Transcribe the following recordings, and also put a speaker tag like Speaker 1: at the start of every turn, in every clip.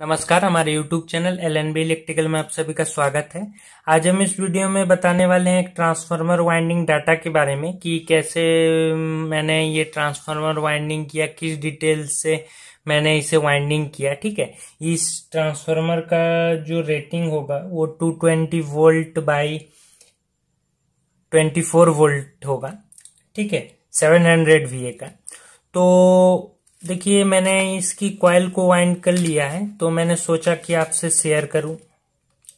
Speaker 1: नमस्कार हमारे YouTube channel L N B electrical में आप सभी का स्वागत है आज हम इस वीडियो में बताने वाले हैं एक ट्रांसफार्मर वाइंडिंग डाटा के बारे में कि कैसे मैंने ये ट्रांसफार्मर वाइंडिंग किया किस डिटेल से मैंने इसे वाइंडिंग किया ठीक है इस ट्रांसफार्मर का जो रेटिंग होगा वो 220 वोल्ट बाई 24 वोल्ट होगा ठीक है सेवन हंड्रेड का तो देखिए मैंने इसकी कॉयल को वाइंड कर लिया है तो मैंने सोचा कि आपसे शेयर करूं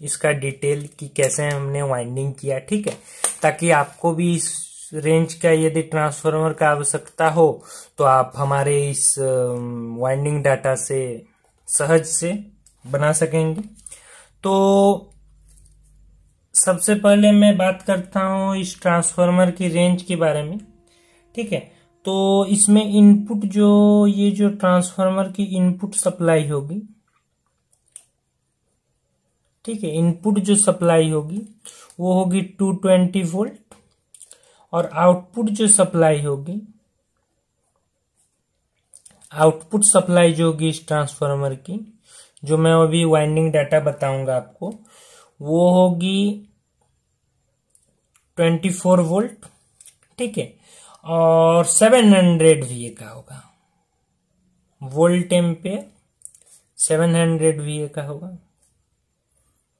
Speaker 1: इसका डिटेल कि कैसे हमने वाइंडिंग किया ठीक है ताकि आपको भी इस रेंज का यदि ट्रांसफार्मर का आवश्यकता हो तो आप हमारे इस वाइंडिंग डाटा से सहज से बना सकेंगे तो सबसे पहले मैं बात करता हूं इस ट्रांसफार्मर की रेंज के बारे में ठीक है तो इसमें इनपुट जो ये जो ट्रांसफार्मर की इनपुट सप्लाई होगी ठीक है इनपुट जो सप्लाई होगी वो होगी 220 वोल्ट और आउटपुट जो सप्लाई होगी आउटपुट सप्लाई जो होगी इस ट्रांसफार्मर की जो मैं अभी वाइंडिंग डाटा बताऊंगा आपको वो होगी 24 वोल्ट ठीक है और 700 वीए का होगा वोल्ट सेवन 700 वीए का होगा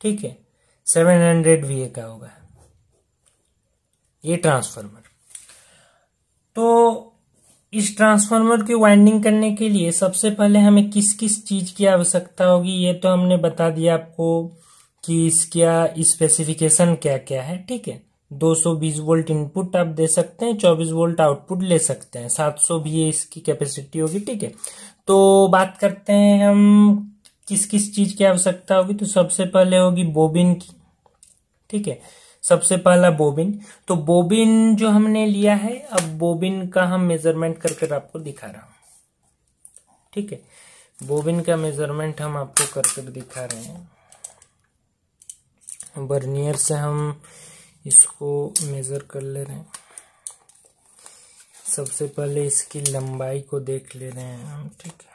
Speaker 1: ठीक है 700 वीए का होगा ये ट्रांसफार्मर तो इस ट्रांसफार्मर की वाइंडिंग करने के लिए सबसे पहले हमें किस किस चीज़ की आवश्यकता होगी ये तो हमने बता दिया आपको कि इसका स्पेसिफिकेशन क्या क्या है ठीक है 220 वोल्ट इनपुट आप दे सकते हैं 24 वोल्ट आउटपुट ले सकते हैं 700 भी ये इसकी कैपेसिटी होगी ठीक है तो बात करते हैं हम किस किस चीज की आवश्यकता होगी तो सबसे पहले होगी बोबिन की ठीक है सबसे पहला बोबिन तो बोबिन जो हमने लिया है अब बोबिन का हम मेजरमेंट करके कर आपको दिखा रहा हूं ठीक है बोबिन का मेजरमेंट हम आपको करके कर दिखा रहे हैं बर्नियर से हम इसको मेज़र कर ले रहे हैं सबसे पहले इसकी लंबाई को देख ले रहे हैं हम ठीक है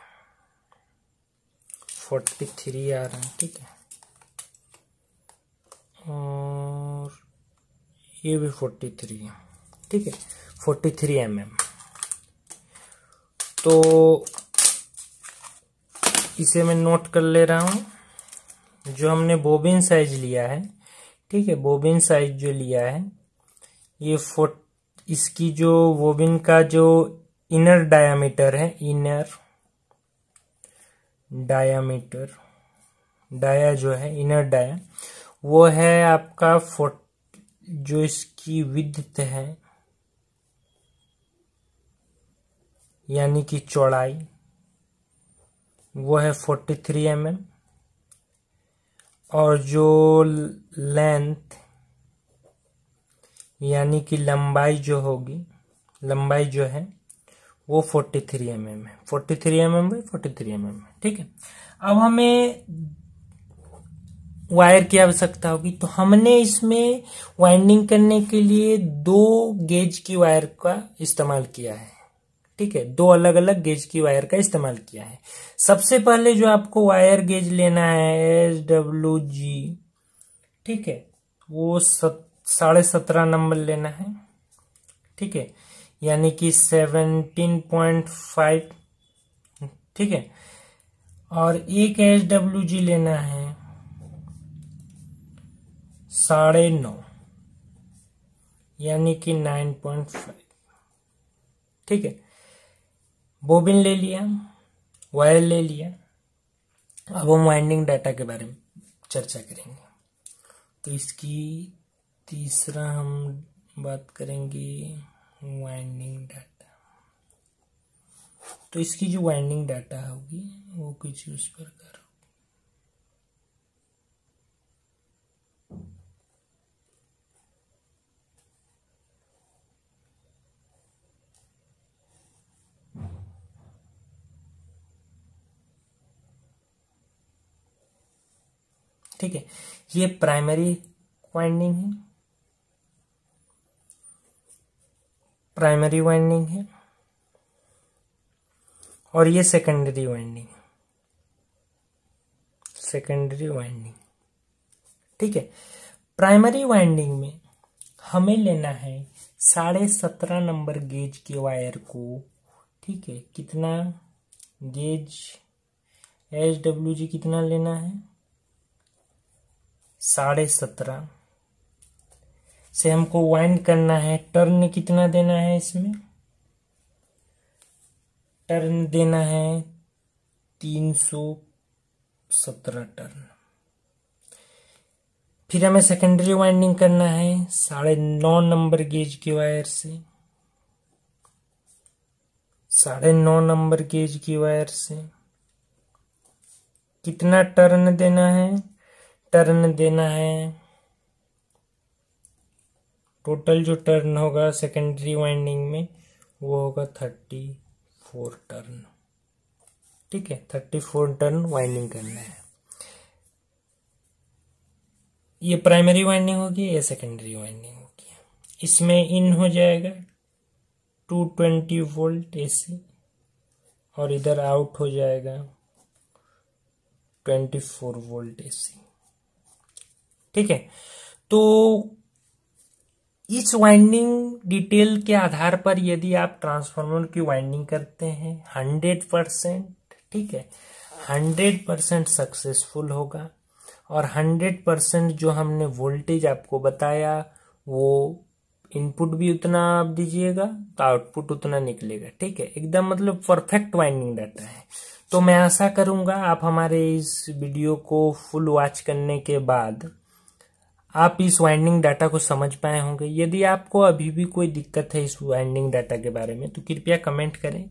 Speaker 1: फोर्टी थ्री आ रहा है ठीक है और ये भी फोर्टी थ्री है ठीक है फोर्टी थ्री एम एम तो इसे मैं नोट कर ले रहा हूँ जो हमने बोबिन साइज लिया है ठीक है बोबिन साइज जो लिया है ये फोट इसकी जो वोबिन का जो इनर डायामीटर है इनर डायामीटर डाया जो है इनर डाया वो है आपका फोट जो इसकी विद्युत है यानी कि चौड़ाई वो है फोर्टी थ्री एम एम और जो लेंथ यानी कि लंबाई जो होगी लंबाई जो है वो 43 थ्री एम एम है forty three M M by forty three M M है ठीक है अब हमें वायर की आवश्यकता होगी तो हमने इसमें वाइंडिंग करने के लिए दो गेज की वायर का इस्तेमाल किया है ठीक है दो अलग अलग गेज की वायर का इस्तेमाल किया है सबसे पहले जो आपको वायर गेज लेना है एस डब्ल्यू जी ठीक है वो साढ़े सत्रह नंबर लेना है ठीक है यानी कि सेवनटीन पॉइंट फाइव ठीक है और एक एच डब्ल्यू जी लेना है साढ़े नौ यानी कि नाइन पॉइंट फाइव ठीक है बोबिन ले लिया वायर ले लिया अब हम वाइंडिंग डाटा के बारे में चर्चा करेंगे तो इसकी तीसरा हम बात करेंगे वाइंडिंग डाटा तो इसकी जो वाइंडिंग डाटा होगी वो कुछ उस प्रकार ठीक है ये प्राइमरी वाइंडिंग है प्राइमरी वाइंडिंग है और ये सेकेंडरी वाइंडिंग सेकेंडरी वाइंडिंग ठीक है प्राइमरी वाइंडिंग में हमें लेना है साढ़े सत्रह नंबर गेज के वायर को ठीक है कितना गेज एच डब्ल्यू जी कितना लेना है साढ़े सत्रह से हमको वाइंड करना है टर्न कितना देना है इसमें टर्न देना है तीन सौ सत्रह टर्न फिर हमें सेकेंडरी वाइंडिंग करना है साढ़े नौ नंबर गेज की वायर से साढ़े नौ नंबर गेज की वायर से कितना टर्न देना है टर्न देना है टोटल जो टर्न होगा सेकेंडरी वाइंडिंग में वो होगा थर्टी फोर टर्न ठीक है थर्टी फोर टर्न वाइंडिंग करना है ये प्राइमरी वाइंडिंग होगी ये सेकेंडरी वाइंडिंग होगी इसमें इन हो जाएगा टू ट्वेंटी वोल्ट एसी और इधर आउट हो जाएगा ट्वेंटी फोर वोल्ट एसी ठीक है तो इस वाइंडिंग डिटेल के आधार पर यदि आप ट्रांसफार्मर की वाइंडिंग करते हैं हंड्रेड परसेंट ठीक है हंड्रेड परसेंट सक्सेसफुल होगा और हंड्रेड परसेंट जो हमने वोल्टेज आपको बताया वो इनपुट भी उतना आप दीजिएगा तो आउटपुट उतना निकलेगा ठीक है एकदम मतलब परफेक्ट वाइंडिंग डाटा है तो मैं आशा करूंगा आप हमारे इस वीडियो को फुल वॉच करने के बाद आप इस वाइंडिंग डाटा को समझ पाए होंगे यदि आपको अभी भी कोई दिक्कत है इस वाइंडिंग डाटा के बारे में तो कृपया कमेंट करें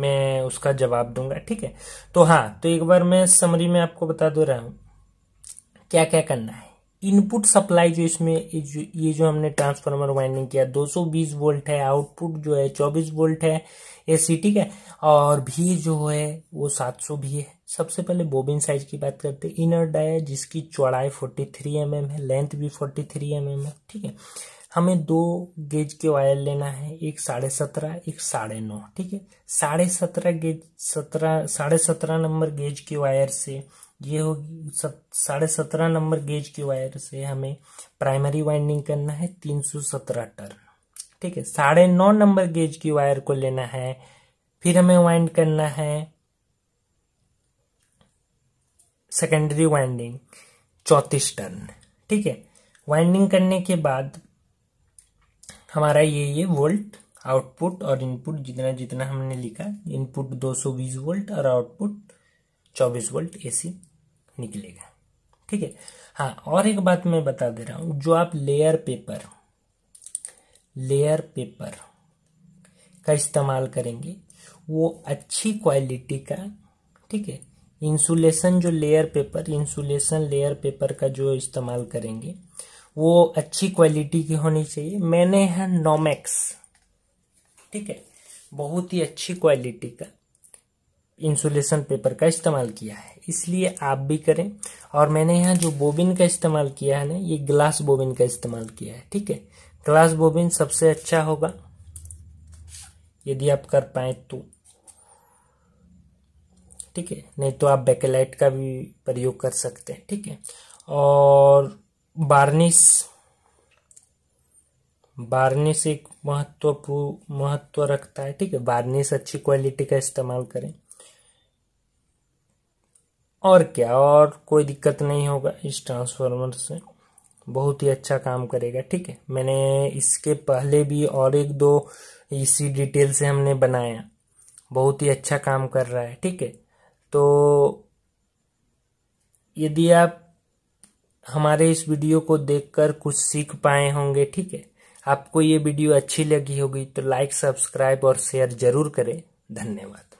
Speaker 1: मैं उसका जवाब दूंगा ठीक है तो हाँ तो एक बार मैं समरी में आपको बता दे रहा हूँ क्या क्या करना है इनपुट सप्लाई जो इसमें ये जो हमने ट्रांसफार्मर वाइंडिंग किया 220 वोल्ट है आउटपुट जो है 24 वोल्ट है एसी ठीक है और भी जो है वो 700 भी है सबसे पहले बोबिन साइज की बात करते हैं इनर डाया जिसकी चौड़ाई 43 थ्री mm है लेंथ भी 43 थ्री mm है ठीक है हमें दो गेज के वायर लेना है एक साढ़े सत्रह एक साढ़े नौ ठीक है साढ़े सत्रह गेज सत्रह साढ़े सत्रह नंबर गेज के वायर से ये होगी सब साढ़े सत्रह नंबर गेज की वायर से हमें प्राइमरी वाइंडिंग करना है तीन सौ सत्रह टर्न ठीक है साढ़े नौ नंबर गेज की वायर को लेना है फिर हमें वाइंड करना है सेकेंडरी वाइंडिंग चौतीस टर्न ठीक है वाइंडिंग करने के बाद हमारा ये ये वोल्ट आउटपुट और इनपुट जितना जितना हमने लिखा इनपुट 220 वोल्ट और आउटपुट 24 वोल्ट एसी निकलेगा ठीक है हाँ और एक बात मैं बता दे रहा हूं जो आप लेयर पेपर लेयर पेपर का इस्तेमाल करेंगे वो अच्छी क्वालिटी का ठीक है इंसुलेशन जो layer paper insulation layer paper का जो इस्तेमाल करेंगे वो अच्छी क्वालिटी की होनी चाहिए मैंने है नोमैक्स ठीक है बहुत ही अच्छी क्वालिटी का इंसुलेशन पेपर का इस्तेमाल किया है इसलिए आप भी करें और मैंने यहाँ जो बोबिन का इस्तेमाल किया है ना ये ग्लास बोबिन का इस्तेमाल किया है ठीक है ग्लास बोबिन सबसे अच्छा होगा यदि आप कर पाए तो ठीक है नहीं तो आप बेकेलाइट का भी प्रयोग कर सकते हैं ठीक है और बार्निश बार्निश एक महत्वपूर्ण महत्व रखता है ठीक है बार्निश अच्छी क्वालिटी का इस्तेमाल करें और क्या और कोई दिक्कत नहीं होगा इस ट्रांसफार्मर से बहुत ही अच्छा काम करेगा ठीक है मैंने इसके पहले भी और एक दो इसी डिटेल से हमने बनाया बहुत ही अच्छा काम कर रहा है ठीक है तो यदि आप हमारे इस वीडियो को देखकर कुछ सीख पाए होंगे ठीक है आपको ये वीडियो अच्छी लगी होगी तो लाइक सब्सक्राइब और शेयर जरूर करें धन्यवाद